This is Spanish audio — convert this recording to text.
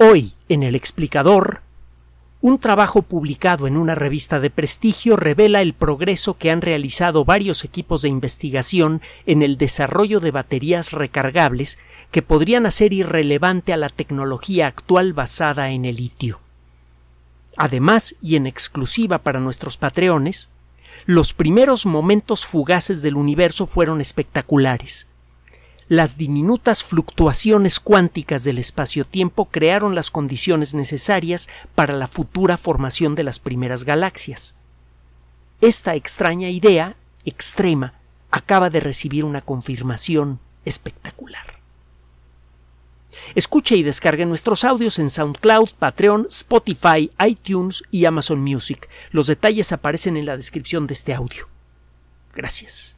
Hoy, en El Explicador, un trabajo publicado en una revista de prestigio revela el progreso que han realizado varios equipos de investigación en el desarrollo de baterías recargables que podrían hacer irrelevante a la tecnología actual basada en el litio. Además, y en exclusiva para nuestros patreones, los primeros momentos fugaces del universo fueron espectaculares las diminutas fluctuaciones cuánticas del espacio-tiempo crearon las condiciones necesarias para la futura formación de las primeras galaxias. Esta extraña idea, extrema, acaba de recibir una confirmación espectacular. Escuche y descargue nuestros audios en SoundCloud, Patreon, Spotify, iTunes y Amazon Music. Los detalles aparecen en la descripción de este audio. Gracias.